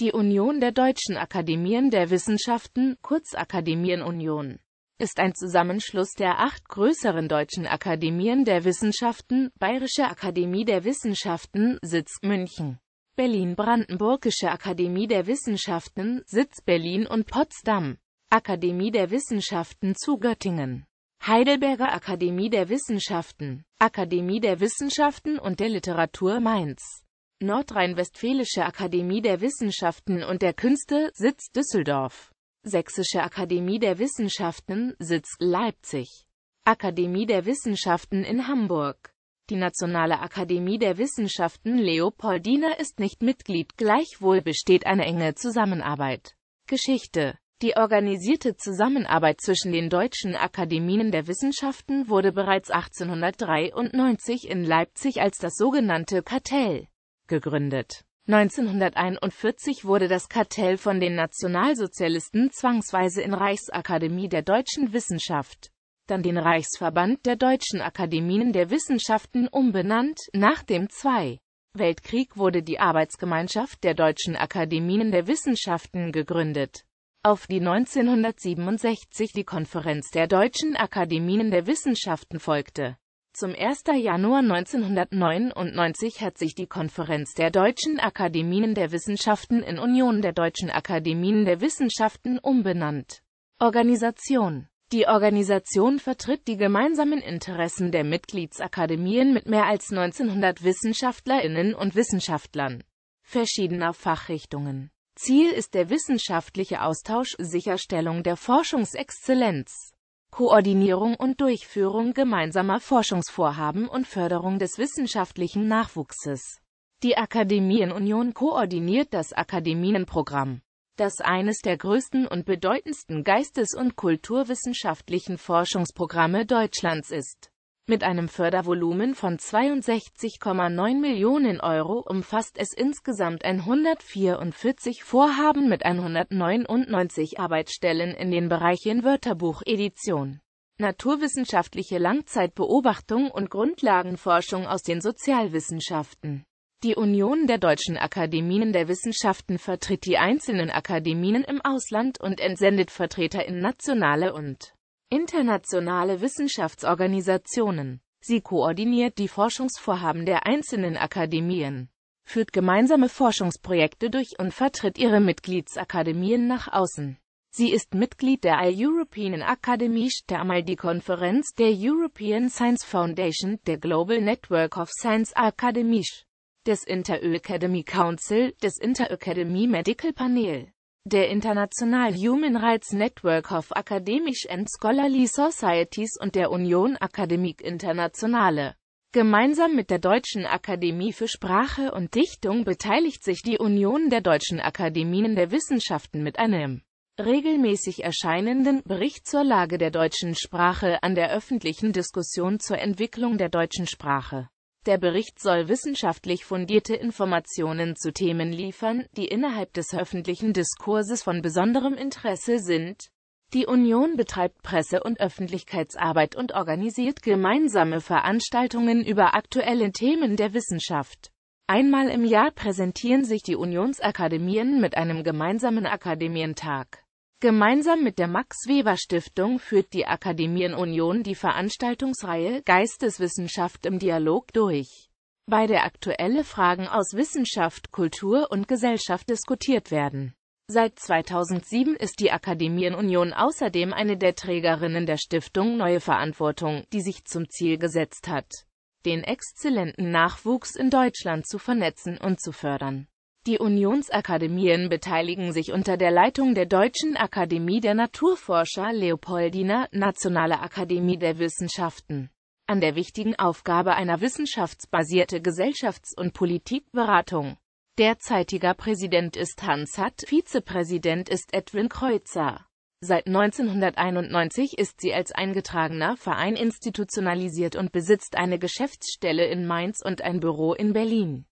Die Union der Deutschen Akademien der Wissenschaften, kurz Akademienunion, ist ein Zusammenschluss der acht größeren deutschen Akademien der Wissenschaften, Bayerische Akademie der Wissenschaften, Sitz München, Berlin-Brandenburgische Akademie der Wissenschaften, Sitz Berlin und Potsdam, Akademie der Wissenschaften zu Göttingen, Heidelberger Akademie der Wissenschaften, Akademie der Wissenschaften und der Literatur Mainz. Nordrhein-Westfälische Akademie der Wissenschaften und der Künste, Sitz Düsseldorf. Sächsische Akademie der Wissenschaften, Sitz Leipzig. Akademie der Wissenschaften in Hamburg. Die Nationale Akademie der Wissenschaften Leopoldina ist nicht Mitglied, gleichwohl besteht eine enge Zusammenarbeit. Geschichte Die organisierte Zusammenarbeit zwischen den deutschen Akademien der Wissenschaften wurde bereits 1893 in Leipzig als das sogenannte Kartell gegründet. 1941 wurde das Kartell von den Nationalsozialisten zwangsweise in Reichsakademie der deutschen Wissenschaft, dann den Reichsverband der deutschen Akademien der Wissenschaften umbenannt. Nach dem II. Weltkrieg wurde die Arbeitsgemeinschaft der deutschen Akademien der Wissenschaften gegründet, auf die 1967 die Konferenz der deutschen Akademien der Wissenschaften folgte zum 1. Januar 1999 hat sich die Konferenz der Deutschen Akademien der Wissenschaften in Union der Deutschen Akademien der Wissenschaften umbenannt. Organisation Die Organisation vertritt die gemeinsamen Interessen der Mitgliedsakademien mit mehr als 1900 WissenschaftlerInnen und Wissenschaftlern verschiedener Fachrichtungen. Ziel ist der wissenschaftliche Austausch, Sicherstellung der Forschungsexzellenz Koordinierung und Durchführung gemeinsamer Forschungsvorhaben und Förderung des wissenschaftlichen Nachwuchses. Die Akademienunion koordiniert das Akademienprogramm, das eines der größten und bedeutendsten geistes- und kulturwissenschaftlichen Forschungsprogramme Deutschlands ist. Mit einem Fördervolumen von 62,9 Millionen Euro umfasst es insgesamt 144 Vorhaben mit 199 Arbeitsstellen in den Bereichen Wörterbuch, Edition, naturwissenschaftliche Langzeitbeobachtung und Grundlagenforschung aus den Sozialwissenschaften. Die Union der Deutschen Akademien der Wissenschaften vertritt die einzelnen Akademien im Ausland und entsendet Vertreter in nationale und internationale Wissenschaftsorganisationen. Sie koordiniert die Forschungsvorhaben der einzelnen Akademien, führt gemeinsame Forschungsprojekte durch und vertritt ihre Mitgliedsakademien nach außen. Sie ist Mitglied der All-European Academy Stamal die Konferenz der European Science Foundation, der Global Network of Science Academies, des Inter-Academy Council, des Inter-Academy Medical Panel der International Human Rights Network of Academic and Scholarly Societies und der Union Académique Internationale. Gemeinsam mit der Deutschen Akademie für Sprache und Dichtung beteiligt sich die Union der Deutschen Akademien der Wissenschaften mit einem regelmäßig erscheinenden Bericht zur Lage der deutschen Sprache an der öffentlichen Diskussion zur Entwicklung der deutschen Sprache. Der Bericht soll wissenschaftlich fundierte Informationen zu Themen liefern, die innerhalb des öffentlichen Diskurses von besonderem Interesse sind. Die Union betreibt Presse- und Öffentlichkeitsarbeit und organisiert gemeinsame Veranstaltungen über aktuelle Themen der Wissenschaft. Einmal im Jahr präsentieren sich die Unionsakademien mit einem gemeinsamen Akademientag. Gemeinsam mit der Max-Weber-Stiftung führt die Akademienunion die Veranstaltungsreihe Geisteswissenschaft im Dialog durch, bei der aktuelle Fragen aus Wissenschaft, Kultur und Gesellschaft diskutiert werden. Seit 2007 ist die Akademienunion außerdem eine der Trägerinnen der Stiftung Neue Verantwortung, die sich zum Ziel gesetzt hat, den exzellenten Nachwuchs in Deutschland zu vernetzen und zu fördern. Die Unionsakademien beteiligen sich unter der Leitung der Deutschen Akademie der Naturforscher Leopoldina, Nationale Akademie der Wissenschaften, an der wichtigen Aufgabe einer wissenschaftsbasierte Gesellschafts- und Politikberatung. Derzeitiger Präsident ist Hans Hatt, Vizepräsident ist Edwin Kreuzer. Seit 1991 ist sie als eingetragener Verein institutionalisiert und besitzt eine Geschäftsstelle in Mainz und ein Büro in Berlin.